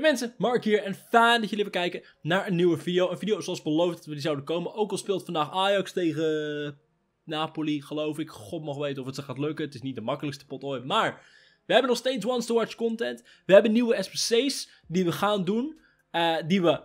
Hey mensen, Mark hier en fijn dat jullie weer kijken naar een nieuwe video. Een video zoals beloofd dat we die zouden komen. Ook al speelt vandaag Ajax tegen Napoli, geloof ik. God mag weten of het ze gaat lukken. Het is niet de makkelijkste pot ooit. Maar we hebben nog steeds once to watch content. We hebben nieuwe SBC's die we gaan doen. Eh, die we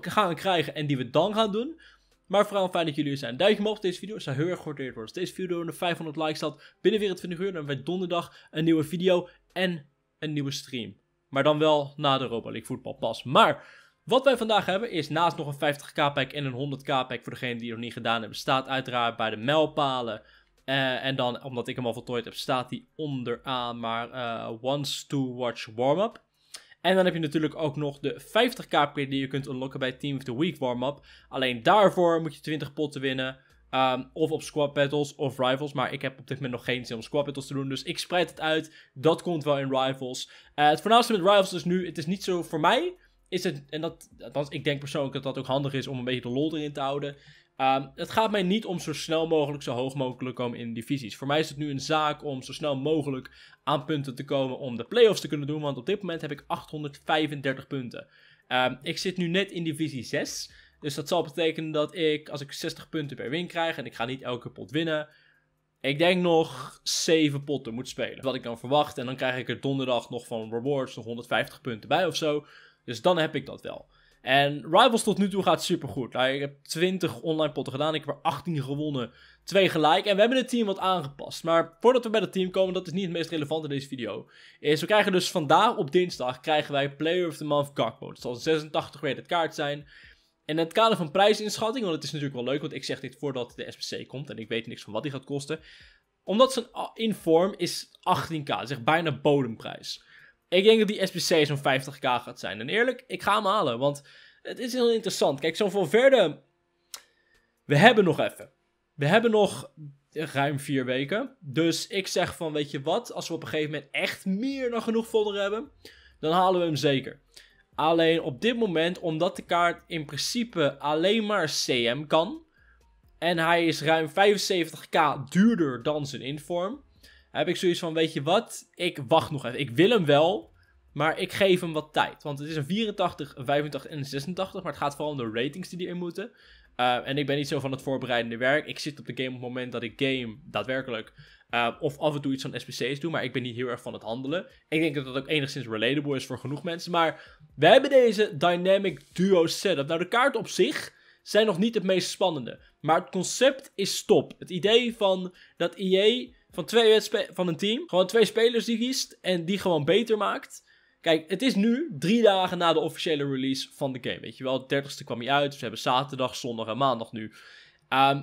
gaan krijgen en die we dan gaan doen. Maar vooral fijn dat jullie er zijn. Duimpje omhoog op deze video. zou heel erg gewaardeerd worden. Als deze video onder de 500 likes staat binnen weer het 20 uur. Dan hebben wij donderdag een nieuwe video en een nieuwe stream. Maar dan wel na de Europa League voetbal pas. Maar wat wij vandaag hebben is naast nog een 50k-pack en een 100k-pack voor degene die het nog niet gedaan hebben, staat uiteraard bij de mijlpalen. Eh, en dan, omdat ik hem al voltooid heb, staat die onderaan, maar uh, once to watch warm-up. En dan heb je natuurlijk ook nog de 50k die je kunt unlocken bij Team of the Week warm-up. Alleen daarvoor moet je 20 potten winnen. Ehm, of op squad battles of rivals. Maar ik heb op dit moment nog geen zin om squad battles te doen. Dus ik spreid het uit. Dat komt wel in rivals. Uh, het voornaamste met rivals is nu, het is niet zo voor mij. Is het, en dat, althans, ik denk persoonlijk dat dat ook handig is om een beetje de lol erin te houden. Ehm, het gaat mij niet om zo snel mogelijk, zo hoog mogelijk komen in divisies. Voor mij is het nu een zaak om zo snel mogelijk aan punten te komen om de playoffs te kunnen doen. Want op dit moment heb ik 835 punten. Ehm, ik zit nu net in divisie 6. Dus dat zal betekenen dat ik, als ik 60 punten per win krijg en ik ga niet elke pot winnen, ik denk nog 7 potten moet spelen. Wat ik dan verwacht. En dan krijg ik er donderdag nog van rewards nog 150 punten bij of zo. Dus dan heb ik dat wel. En Rivals tot nu toe gaat supergoed. Nou, ik heb 20 online potten gedaan. Ik heb er 18 gewonnen. 2 gelijk. En we hebben het team wat aangepast. Maar voordat we bij het team komen, dat is niet het meest relevante in deze video. Is we krijgen dus vandaag op dinsdag krijgen wij Player of the Month Gakpo. Het zal 86 rated kaart zijn. En in het kader van prijsinschatting, want het is natuurlijk wel leuk, want ik zeg dit voordat de SBC komt en ik weet niks van wat die gaat kosten. Omdat in vorm is 18k, zeg bijna bodemprijs. Ik denk dat die SBC zo'n 50k gaat zijn. En eerlijk, ik ga hem halen, want het is heel interessant. Kijk, voor verder. we hebben nog even. We hebben nog ruim vier weken. Dus ik zeg van, weet je wat, als we op een gegeven moment echt meer dan genoeg volder hebben, dan halen we hem zeker. Alleen op dit moment, omdat de kaart in principe alleen maar CM kan. En hij is ruim 75k duurder dan zijn inform. Heb ik zoiets van: weet je wat? Ik wacht nog even. Ik wil hem wel. Maar ik geef hem wat tijd. Want het is een 84, 85 en 86. Maar het gaat vooral om de ratings die erin moeten. Eh, en ik ben niet zo van het voorbereidende werk. Ik zit op de game op het moment dat ik game daadwerkelijk. Eh, of af en toe iets van SPC's doe, maar ik ben niet heel erg van het handelen. Ik denk dat dat ook enigszins relatable is voor genoeg mensen. Maar we hebben deze Dynamic Duo setup. Nou, de kaart op zich zijn nog niet het meest spannende. Maar het concept is top. Het idee van dat IE van, twee van een team gewoon twee spelers die kiest en die gewoon beter maakt. Kijk, het is nu drie dagen na de officiële release van de game. Weet je wel, de 30ste kwam hij uit. Dus we hebben zaterdag, zondag en maandag nu. Ehm,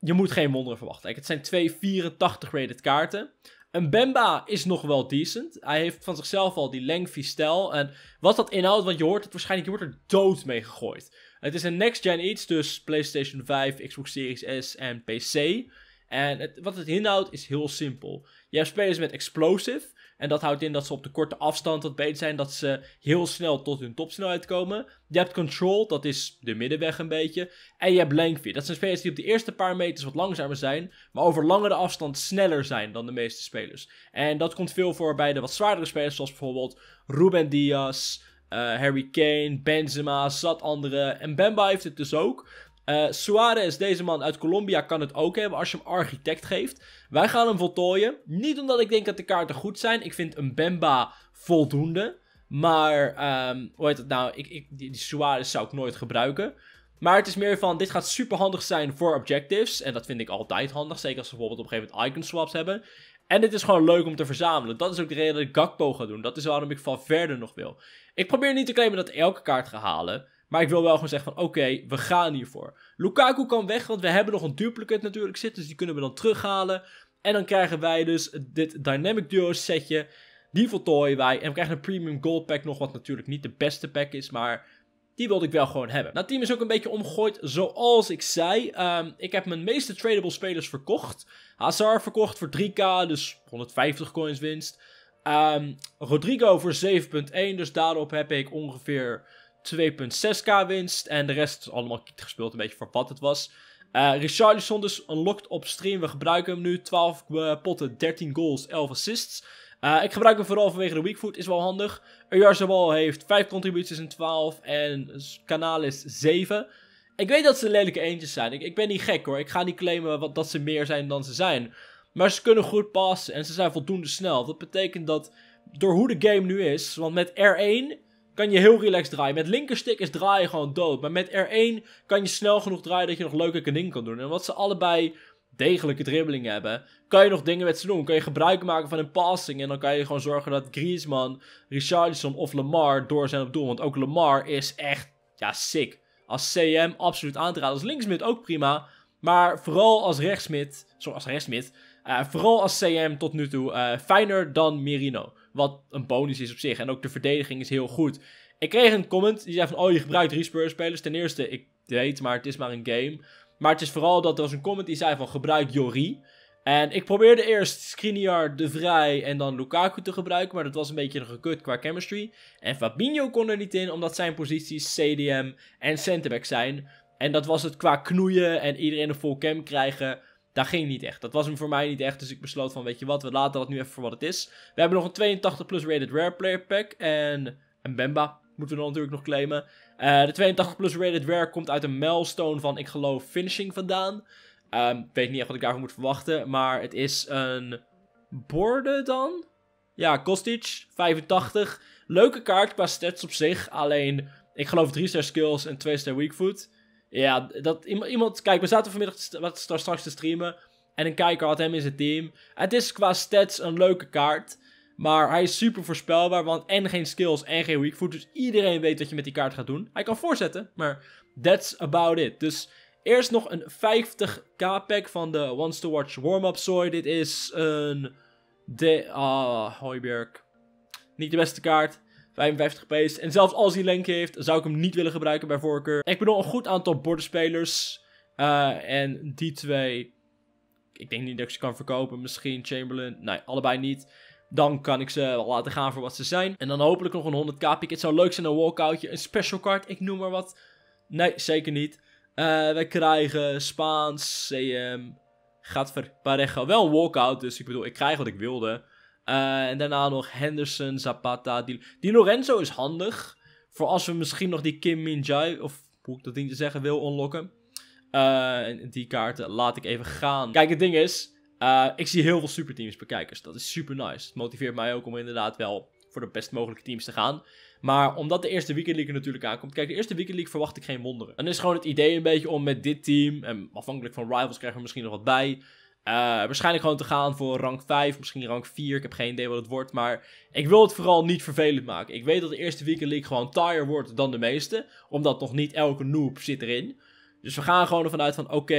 je moet geen wonderen verwachten. Kijk, het zijn twee 84 rated kaarten. Een Bemba is nog wel decent. Hij heeft van zichzelf al die lengthy stijl. En wat dat inhoudt, want je hoort het waarschijnlijk, je wordt er dood mee gegooid. Het is een next-gen iets, dus PlayStation 5, Xbox Series S en PC. En het, wat het inhoudt is heel simpel. Je hebt spelers met explosive. En dat houdt in dat ze op de korte afstand wat beter zijn. Dat ze heel snel tot hun topsnelheid komen. Je hebt Control, dat is de middenweg een beetje. En je hebt lengthy. Dat zijn spelers die op de eerste paar meters wat langzamer zijn. Maar over langere afstand sneller zijn dan de meeste spelers. En dat komt veel voor bij de wat zwaardere spelers. Zoals bijvoorbeeld Ruben Diaz, eh, Harry Kane, Benzema, zat andere. En Bamba heeft het dus ook. Uh, Suarez, deze man uit Colombia, kan het ook hebben als je hem architect geeft. Wij gaan hem voltooien. Niet omdat ik denk dat de kaarten goed zijn. Ik vind een Bemba voldoende. Maar, ehm, hoe heet het nou? Ik, ik, die, die Suarez zou ik nooit gebruiken. Maar het is meer van, dit gaat super handig zijn voor objectives. En dat vind ik altijd handig. Zeker als ze bijvoorbeeld op een gegeven moment icon swaps hebben. En dit is gewoon leuk om te verzamelen. Dat is ook de reden dat ik Gakpo ga doen. Dat is waarom ik van verder nog wil. Ik probeer niet te claimen dat elke kaart ga halen. Maar ik wil wel gewoon zeggen van oké, we gaan hiervoor. Lukaku kan weg, want we hebben nog een duplicate natuurlijk zitten. Dus die kunnen we dan terughalen. En dan krijgen wij dus dit Dynamic Duo setje. Die voltooien wij. En we krijgen een Premium Gold Pack nog. Wat natuurlijk niet de beste pack is. Maar die wilde ik wel gewoon hebben. Nou, team is ook een beetje omgegooid. Zoals ik zei. Ehm, ik heb mijn meeste tradable spelers verkocht. Hazard verkocht voor 3k. Dus 150 coins winst. Ehm, Rodrigo voor 7.1. Dus daarop heb ik ongeveer... 2.6k winst. En de rest is allemaal gespeeld, een beetje voor wat het was. Uh, Richarlison dus unlocked op stream. We gebruiken hem nu. 12 eh, potten, 13 goals, 11 assists. Eh, ik gebruik hem vooral vanwege de weakfoot, is wel handig. Uyarzabal heeft 5 contributies in 12 en Canalis 7. Ik weet dat ze lelijke eentjes zijn. Ik, ik ben niet gek hoor. Ik ga niet claimen wat, dat ze meer zijn dan ze zijn. Maar ze kunnen goed passen en ze zijn voldoende snel. Dat betekent dat door hoe de game nu is, want met R1 kan je heel relaxed draaien. Met linkerstick is draaien gewoon dood. Maar met R1 kan je snel genoeg draaien dat je nog leuke kanin kan doen. En wat ze allebei degelijke dribbling hebben, kan je nog dingen met ze doen. Kan je gebruik maken van hun passing en dan kan je gewoon zorgen dat Griezmann, Richardson of Lamar door zijn op doel. Want ook Lamar is echt, ja, sick. Als CM absoluut aan te raden. Als linksmid ook prima, maar vooral als rechtsmid, sorry, als rechtsmid, eh, vooral als CM tot nu toe eh, fijner dan Merino. Wat een bonus is op zich. En ook de verdediging is heel goed. Ik kreeg een comment die zei van... Oh, je gebruikt drie spelers Ten eerste, ik weet, maar het is maar een game. Maar het is vooral dat er was een comment die zei van... Gebruik Jori. En ik probeerde eerst Skriniar, De Vrij en dan Lukaku te gebruiken. Maar dat was een beetje een gekut qua chemistry. En Fabinho kon er niet in, omdat zijn posities CDM en centerback zijn. En dat was het qua knoeien en iedereen een full cam krijgen. Dat ging niet echt. Dat was hem voor mij niet echt. Dus ik besloot van, weet je wat, we laten dat nu even voor wat het is. We hebben nog een 82 plus rated rare player pack. En, en Bemba moeten we dan natuurlijk nog claimen. Eh, de 82 plus rated rare komt uit een milestone van, ik geloof, finishing vandaan. Um, weet niet echt wat ik daarvoor moet verwachten. Maar het is een borde dan? Ja, Kostic, 85. Leuke kaart qua stats op zich. Alleen, ik geloof 3-star skills en 2 ster weak foot. Ja, dat iemand. Kijk, we zaten vanmiddag wat straks te streamen. En een kijker had hem in zijn team. Het is qua stats een leuke kaart. Maar hij is super voorspelbaar. Want en geen skills en geen weak Dus iedereen weet wat je met die kaart gaat doen. Hij kan voorzetten. Maar that's about it. Dus eerst nog een 50k pack van de Once to Watch warm-up soy. Dit is een. De. Ah, uh, Niet de beste kaart. 55 pace. En zelfs als hij lenken heeft, zou ik hem niet willen gebruiken bij voorkeur. Ik bedoel, een goed aantal bordenspelers. Uh, eh, en die twee, ik denk niet dat ik ze kan verkopen. Misschien Chamberlain, nee, allebei niet. Dan kan ik ze laten gaan voor wat ze zijn. En dan hopelijk nog een 100k pick. Het zou leuk zijn, een walkoutje, een special card, ik noem maar wat. Nee, zeker niet. Uh, wij krijgen Spaans, CM, gaat Parejo wel walkout. Dus ik bedoel, ik krijg wat ik wilde. Eh, en daarna nog Henderson, Zapata. Di, Lorenzo is handig. Voor als we misschien nog die Kim Min Jai, of hoe ik dat ding te zeggen wil, unlocken. Uh, die kaarten laat ik even gaan. Kijk, het ding is, eh, ik zie heel veel superteams bekijkers. Dat is super nice. Het motiveert mij ook om inderdaad wel voor de best mogelijke teams te gaan. Maar omdat de eerste Weekend League er natuurlijk aankomt. Kijk, de eerste Weekend League verwacht ik geen wonderen. Dan is gewoon het idee een beetje om met dit team. En afhankelijk van Rivals krijgen we misschien nog wat bij. Uh, waarschijnlijk gewoon te gaan voor rank 5, misschien rank 4. Ik heb geen idee wat het wordt. Maar ik wil het vooral niet vervelend maken. Ik weet dat de eerste Weekend League gewoon tire wordt dan de meeste. Omdat nog niet elke noob zit erin. Dus we gaan gewoon ervan uit van oké,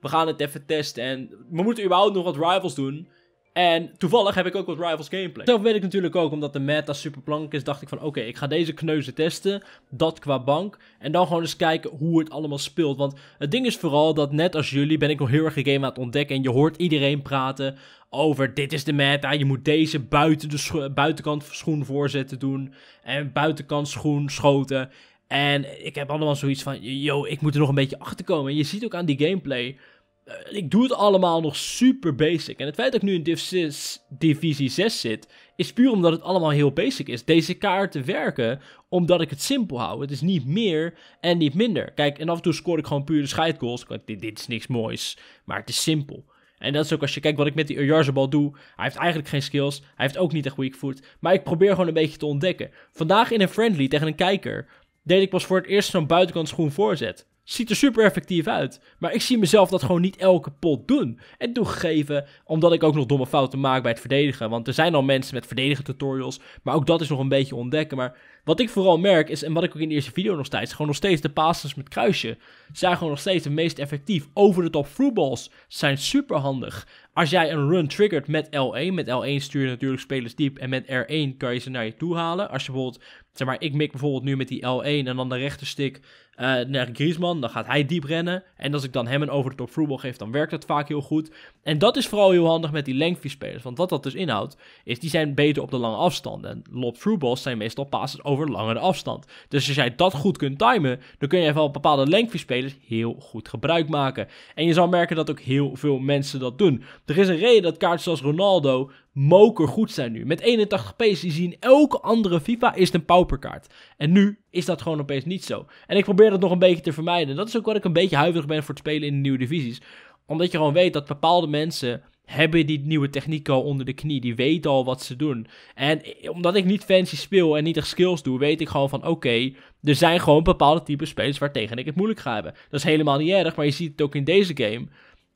we gaan het even testen. En we moeten überhaupt nog wat rivals doen. En toevallig heb ik ook wat Rivals gameplay. Zelf weet ik natuurlijk ook, omdat de meta super plank is, dacht ik van oké, ik ga deze kneuzen testen. Dat qua bank. En dan gewoon eens kijken hoe het allemaal speelt. Want het ding is vooral dat net als jullie ben ik nog heel erg een game aan het ontdekken. En je hoort iedereen praten over dit is de meta. Je moet deze buiten de buitenkant schoen voorzetten doen. En buitenkant schoen schoten. En ik heb allemaal zoiets van, yo, ik moet er nog een beetje achter komen. En je ziet ook aan die gameplay eh, ik doe het allemaal nog super basic. En het feit dat ik nu in div 6, divisie 6 zit, is puur omdat het allemaal heel basic is. Deze kaarten werken omdat ik het simpel hou. Het is niet meer en niet minder. Kijk, en af en toe scoor ik gewoon pure scheidgoals. Dit, dit is niks moois, maar het is simpel. En dat is ook als je kijkt wat ik met die Oyarzabal doe. Hij heeft eigenlijk geen skills. Hij heeft ook niet echt weak foot. Maar ik probeer gewoon een beetje te ontdekken. Vandaag in een friendly tegen een kijker deed ik pas voor het eerst zo'n buitenkant schoen voorzet. Ziet er super effectief uit. Maar ik zie mezelf dat gewoon niet elke pot doen. En toegegeven, omdat ik ook nog domme fouten maak bij het verdedigen. Want er zijn al mensen met verdedigen tutorials. Maar ook dat is nog een beetje ontdekken. Maar wat ik vooral merk is, en wat ik ook in de eerste video nog steeds, gewoon nog steeds de passes met kruisje zijn gewoon nog steeds de meest effectief. Over de top throughballs zijn super handig. Als jij een run triggert met L1, met L1 stuur je natuurlijk spelers diep en met R1 kan je ze naar je toe halen. Als je bijvoorbeeld, zeg maar, ik mik bijvoorbeeld nu met die L1 en dan de rechterstick uh, eh, naar Griezmann, dan gaat hij diep rennen. En als ik dan hem een over de top throughball geef, dan werkt dat vaak heel goed. En dat is vooral heel handig met die lengthy spelers, want wat dat dus inhoudt, is die zijn beter op de lange afstanden. Lop throughballs zijn meestal passes over over langere afstand. Dus als jij dat goed kunt timen, dan kun je van bepaalde spelers heel goed gebruik maken. En je zal merken dat ook heel veel mensen dat doen. Er is een reden dat kaarten zoals Ronaldo moker goed zijn nu. Met 81p die zien elke andere FIFA is een pauperkaart. En nu is dat gewoon opeens niet zo. En ik probeer dat nog een beetje te vermijden. Dat is ook wat ik een beetje huiverig ben voor het spelen in de nieuwe divisies. Omdat je gewoon weet dat bepaalde mensen hebben die nieuwe techniek al onder de knie. Die weten al wat ze doen. En omdat ik niet fancy speel en niet echt skills doe, weet ik gewoon van oké, er zijn gewoon bepaalde type spelers waartegen ik het moeilijk ga hebben. Dat is helemaal niet erg, maar je ziet het ook in deze game.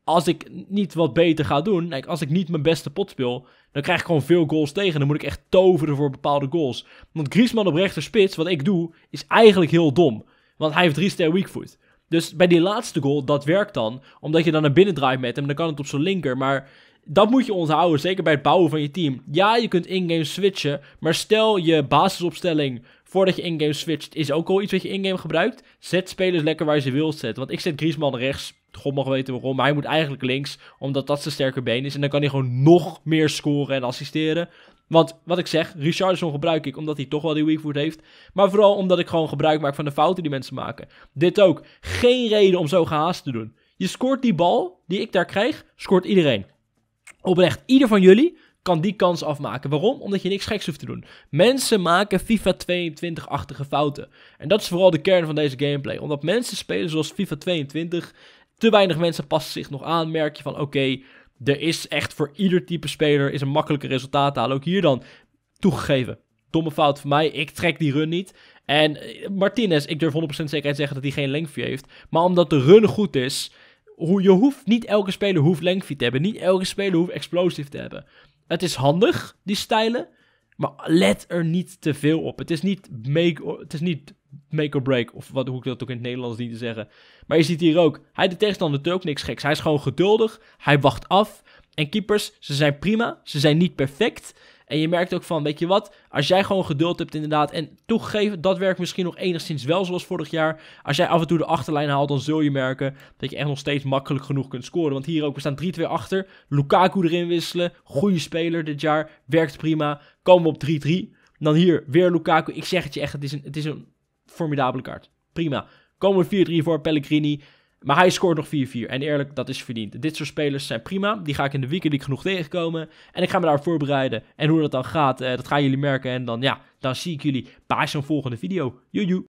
Als ik niet wat beter ga doen, als ik niet mijn beste pot speel, dan krijg ik gewoon veel goals tegen. Dan moet ik echt toveren voor bepaalde goals. Want Griezmann op rechter spits, wat ik doe, is eigenlijk heel dom. Want hij heeft drie ster weakfoot. Dus bij die laatste goal, dat werkt dan. Omdat je dan naar binnen draait met hem, dan kan het op zijn linker. Maar dat moet je onthouden, zeker bij het bouwen van je team. Ja, je kunt in-game switchen, maar stel je basisopstelling voordat je in-game switcht, is ook al iets wat je in-game gebruikt. Zet spelers lekker waar je ze wilt zetten. Want ik zet Griezmann rechts, god mag weten waarom, maar hij moet eigenlijk links, omdat dat zijn sterke been is. En dan kan hij gewoon nog meer scoren en assisteren. Want wat ik zeg, Richardson gebruik ik omdat hij toch wel die weak heeft. Maar vooral omdat ik gewoon gebruik maak van de fouten die mensen maken. Dit ook. Geen reden om zo gehaast te doen. Je scoort die bal die ik daar krijg, scoort iedereen. Oprecht, ieder van jullie kan die kans afmaken. Waarom? Omdat je niks geks hoeft te doen. Mensen maken FIFA 22-achtige fouten. En dat is vooral de kern van deze gameplay. Omdat mensen spelen zoals FIFA 22, te weinig mensen passen zich nog aan. Merk je van oké, er is echt voor ieder type speler is een makkelijke resultaat te halen. Ook hier dan toegegeven. Domme fout van mij. Ik trek die run niet. En eh, Martinez, ik durf 100% zekerheid zeggen dat hij geen lengthy heeft. Maar omdat de run goed is, je hoeft niet elke speler hoeft lengthy te hebben. Niet elke speler hoeft explosief te hebben. Het is handig, die stijlen. Maar let er niet te veel op. Het is niet, make, het is niet make or break. Of wat, hoe ik dat ook in het Nederlands niet te zeggen. Maar je ziet hier ook, hij de tegenstander doet ook niks geks. Hij is gewoon geduldig, hij wacht af. En keepers, ze zijn prima, ze zijn niet perfect. En je merkt ook van, weet je wat, als jij gewoon geduld hebt inderdaad. En toegegeven, dat werkt misschien nog enigszins wel zoals vorig jaar. Als jij af en toe de achterlijn haalt, dan zul je merken dat je echt nog steeds makkelijk genoeg kunt scoren. Want hier ook, we staan 3-2 achter. Lukaku erin wisselen, goede speler dit jaar, werkt prima. Komen we op 3-3. Dan hier weer Lukaku. Ik zeg het je echt, het is een, het is een formidabele kaart. Prima. Komen 4-3 voor Pellegrini. Maar hij scoort nog 4-4. En eerlijk, dat is verdiend. Dit soort spelers zijn prima. Die ga ik in de weekend ik genoeg tegenkomen. En ik ga me daar voorbereiden. En hoe dat dan gaat, eh, dat gaan jullie merken. En dan ja, dan zie ik jullie bij zo'n volgende video. Joe.